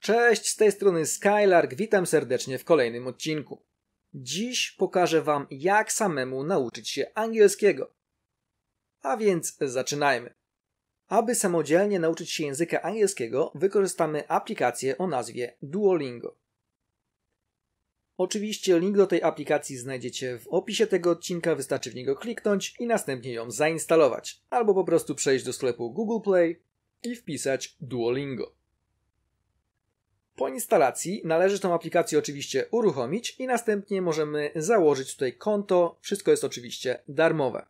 Cześć, z tej strony Skylark, witam serdecznie w kolejnym odcinku. Dziś pokażę Wam, jak samemu nauczyć się angielskiego. A więc zaczynajmy. Aby samodzielnie nauczyć się języka angielskiego, wykorzystamy aplikację o nazwie Duolingo. Oczywiście link do tej aplikacji znajdziecie w opisie tego odcinka, wystarczy w niego kliknąć i następnie ją zainstalować, albo po prostu przejść do sklepu Google Play i wpisać Duolingo. Po instalacji należy tą aplikację oczywiście uruchomić i następnie możemy założyć tutaj konto. Wszystko jest oczywiście darmowe.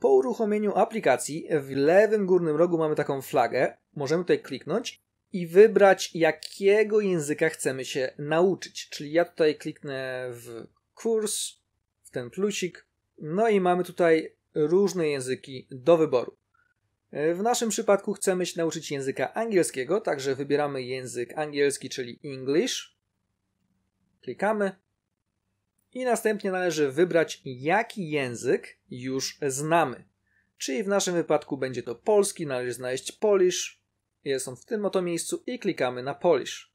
Po uruchomieniu aplikacji w lewym górnym rogu mamy taką flagę. Możemy tutaj kliknąć i wybrać jakiego języka chcemy się nauczyć. Czyli ja tutaj kliknę w kurs, w ten plusik. No i mamy tutaj różne języki do wyboru. E, w naszym przypadku chcemy się nauczyć języka angielskiego, także wybieramy język angielski, czyli English. Klikamy. I następnie należy wybrać, jaki język już znamy. Czyli w naszym wypadku będzie to polski, należy znaleźć Polish. Jest on w tym oto miejscu i klikamy na Polish.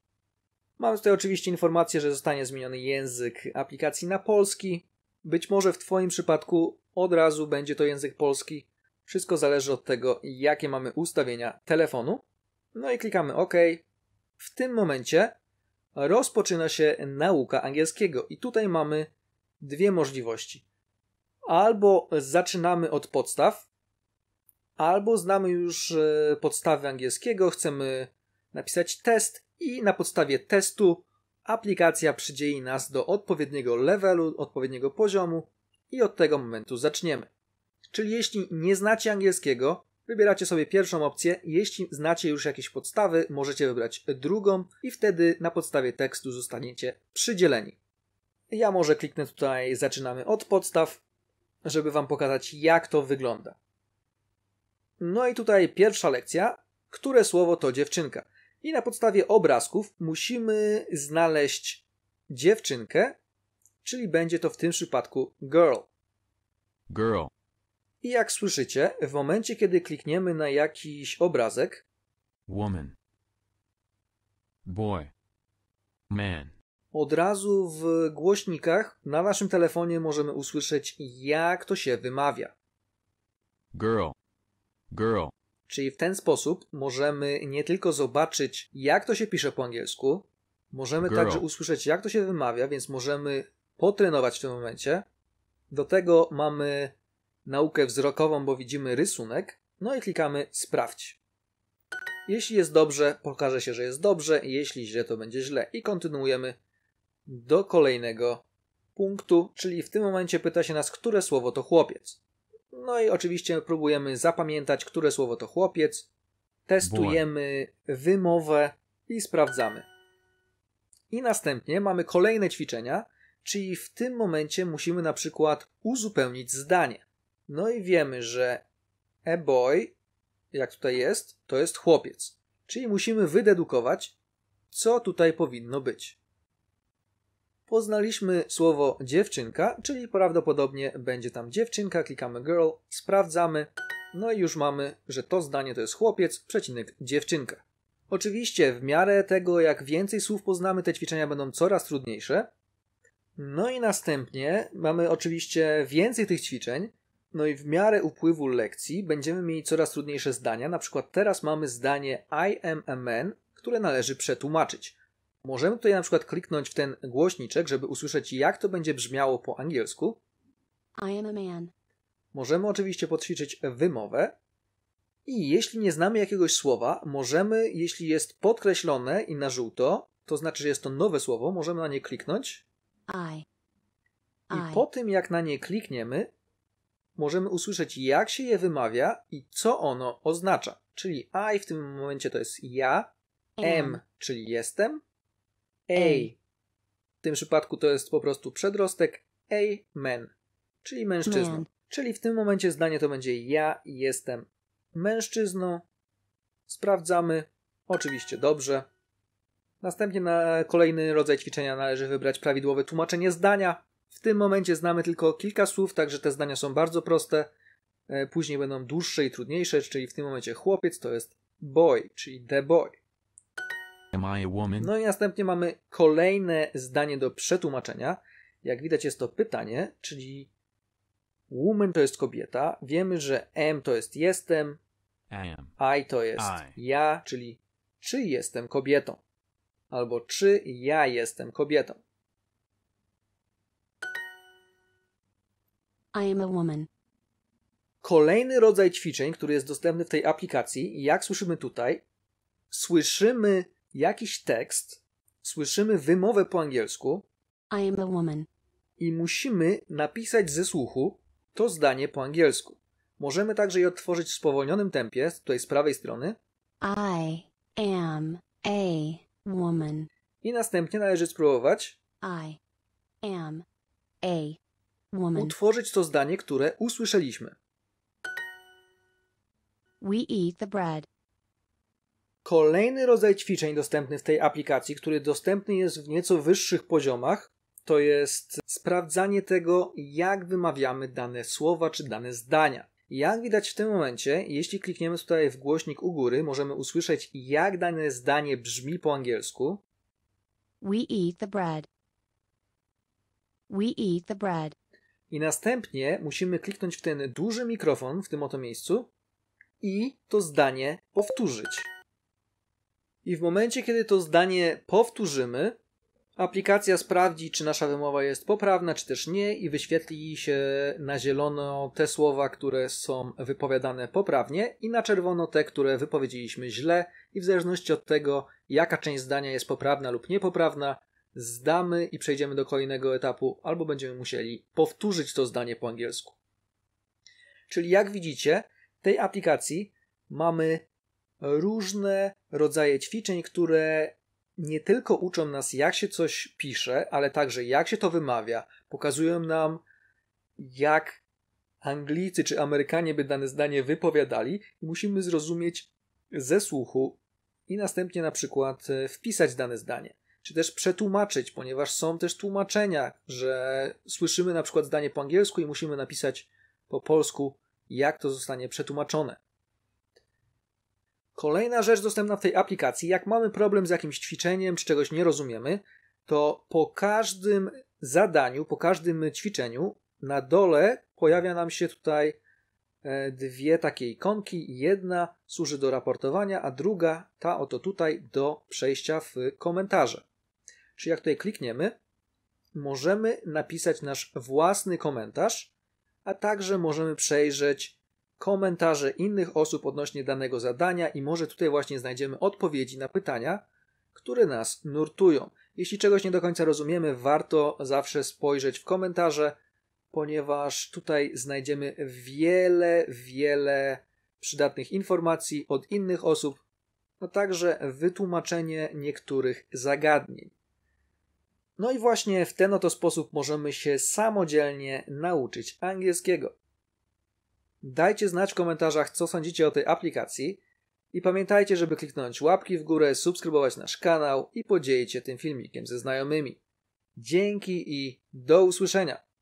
Mamy tutaj oczywiście informację, że zostanie zmieniony język aplikacji na polski. Być może w Twoim przypadku od razu będzie to język polski, wszystko zależy od tego, jakie mamy ustawienia telefonu. No i klikamy OK. W tym momencie rozpoczyna się nauka angielskiego, i tutaj mamy dwie możliwości. Albo zaczynamy od podstaw, albo znamy już e, podstawy angielskiego, chcemy napisać test, i na podstawie testu aplikacja przydzieli nas do odpowiedniego levelu, odpowiedniego poziomu, i od tego momentu zaczniemy. Czyli jeśli nie znacie angielskiego, Wybieracie sobie pierwszą opcję. Jeśli znacie już jakieś podstawy, możecie wybrać drugą i wtedy na podstawie tekstu zostaniecie przydzieleni. Ja może kliknę tutaj zaczynamy od podstaw, żeby wam pokazać jak to wygląda. No i tutaj pierwsza lekcja, które słowo to dziewczynka. I na podstawie obrazków musimy znaleźć dziewczynkę, czyli będzie to w tym przypadku girl. Girl. I jak słyszycie, w momencie kiedy klikniemy na jakiś obrazek woman, boy, man, od razu w głośnikach na naszym telefonie możemy usłyszeć, jak to się wymawia. Girl, girl. Czyli w ten sposób możemy nie tylko zobaczyć, jak to się pisze po angielsku, możemy girl. także usłyszeć, jak to się wymawia, więc możemy potrenować w tym momencie. Do tego mamy naukę wzrokową, bo widzimy rysunek, no i klikamy sprawdź. Jeśli jest dobrze, pokaże się, że jest dobrze, jeśli źle, to będzie źle i kontynuujemy do kolejnego punktu, czyli w tym momencie pyta się nas, które słowo to chłopiec. No i oczywiście próbujemy zapamiętać, które słowo to chłopiec, testujemy wymowę i sprawdzamy. I następnie mamy kolejne ćwiczenia, czyli w tym momencie musimy na przykład uzupełnić zdanie. No i wiemy, że a boy, jak tutaj jest, to jest chłopiec. Czyli musimy wydedukować, co tutaj powinno być. Poznaliśmy słowo dziewczynka, czyli prawdopodobnie będzie tam dziewczynka, klikamy girl, sprawdzamy, no i już mamy, że to zdanie to jest chłopiec, przecinek dziewczynka. Oczywiście w miarę tego, jak więcej słów poznamy, te ćwiczenia będą coraz trudniejsze. No i następnie mamy oczywiście więcej tych ćwiczeń, no i w miarę upływu lekcji będziemy mieli coraz trudniejsze zdania. Na przykład teraz mamy zdanie I am a man, które należy przetłumaczyć. Możemy tutaj na przykład kliknąć w ten głośniczek, żeby usłyszeć jak to będzie brzmiało po angielsku. I am a man. Możemy oczywiście poćwiczyć wymowę. I jeśli nie znamy jakiegoś słowa, możemy, jeśli jest podkreślone i na żółto, to znaczy, że jest to nowe słowo, możemy na nie kliknąć. I. I. I po tym, jak na nie klikniemy, możemy usłyszeć, jak się je wymawia i co ono oznacza. Czyli I w tym momencie to jest ja, M, czyli jestem, A. W tym przypadku to jest po prostu przedrostek A men, czyli mężczyzna. Czyli w tym momencie zdanie to będzie ja jestem mężczyzną. Sprawdzamy. Oczywiście dobrze. Następnie na kolejny rodzaj ćwiczenia należy wybrać prawidłowe tłumaczenie zdania. W tym momencie znamy tylko kilka słów, także te zdania są bardzo proste. E, później będą dłuższe i trudniejsze, czyli w tym momencie chłopiec to jest boy, czyli the boy. Am I a woman? No i następnie mamy kolejne zdanie do przetłumaczenia. Jak widać jest to pytanie, czyli woman to jest kobieta. Wiemy, że m to jest jestem, I to jest I. ja, czyli czy jestem kobietą, albo czy ja jestem kobietą. I am a woman. Kolejny rodzaj ćwiczeń, który jest dostępny w tej aplikacji, jak słyszymy tutaj, słyszymy jakiś tekst, słyszymy wymowę po angielsku I am a woman i musimy napisać ze słuchu to zdanie po angielsku. Możemy także je odtworzyć w spowolnionym tempie, tutaj z prawej strony. I am a woman. I następnie należy spróbować I am a woman. Utworzyć to zdanie, które usłyszeliśmy. We eat the bread. Kolejny rodzaj ćwiczeń dostępny w tej aplikacji, który dostępny jest w nieco wyższych poziomach, to jest sprawdzanie tego, jak wymawiamy dane słowa czy dane zdania. Jak widać w tym momencie, jeśli klikniemy tutaj w głośnik u góry, możemy usłyszeć, jak dane zdanie brzmi po angielsku. We eat the bread. We eat the bread i następnie musimy kliknąć w ten duży mikrofon w tym oto miejscu i to zdanie powtórzyć. I w momencie, kiedy to zdanie powtórzymy, aplikacja sprawdzi, czy nasza wymowa jest poprawna, czy też nie, i wyświetli się na zielono te słowa, które są wypowiadane poprawnie, i na czerwono te, które wypowiedzieliśmy źle, i w zależności od tego, jaka część zdania jest poprawna lub niepoprawna, zdamy i przejdziemy do kolejnego etapu, albo będziemy musieli powtórzyć to zdanie po angielsku. Czyli jak widzicie, tej aplikacji mamy różne rodzaje ćwiczeń, które nie tylko uczą nas, jak się coś pisze, ale także jak się to wymawia, pokazują nam, jak Anglicy czy Amerykanie by dane zdanie wypowiadali, i musimy zrozumieć ze słuchu i następnie na przykład e, wpisać dane zdanie czy też przetłumaczyć, ponieważ są też tłumaczenia, że słyszymy na przykład zdanie po angielsku i musimy napisać po polsku, jak to zostanie przetłumaczone. Kolejna rzecz dostępna w tej aplikacji, jak mamy problem z jakimś ćwiczeniem czy czegoś nie rozumiemy, to po każdym zadaniu, po każdym ćwiczeniu na dole pojawia nam się tutaj e, dwie takie ikonki. Jedna służy do raportowania, a druga, ta oto tutaj, do przejścia w komentarze. Czyli jak tutaj klikniemy, możemy napisać nasz własny komentarz, a także możemy przejrzeć komentarze innych osób odnośnie danego zadania i może tutaj właśnie znajdziemy odpowiedzi na pytania, które nas nurtują. Jeśli czegoś nie do końca rozumiemy, warto zawsze spojrzeć w komentarze, ponieważ tutaj znajdziemy wiele, wiele przydatnych informacji od innych osób, a także wytłumaczenie niektórych zagadnień. No i właśnie w ten oto sposób możemy się samodzielnie nauczyć angielskiego. Dajcie znać w komentarzach, co sądzicie o tej aplikacji i pamiętajcie, żeby kliknąć łapki w górę, subskrybować nasz kanał i podzielić się tym filmikiem ze znajomymi. Dzięki i do usłyszenia!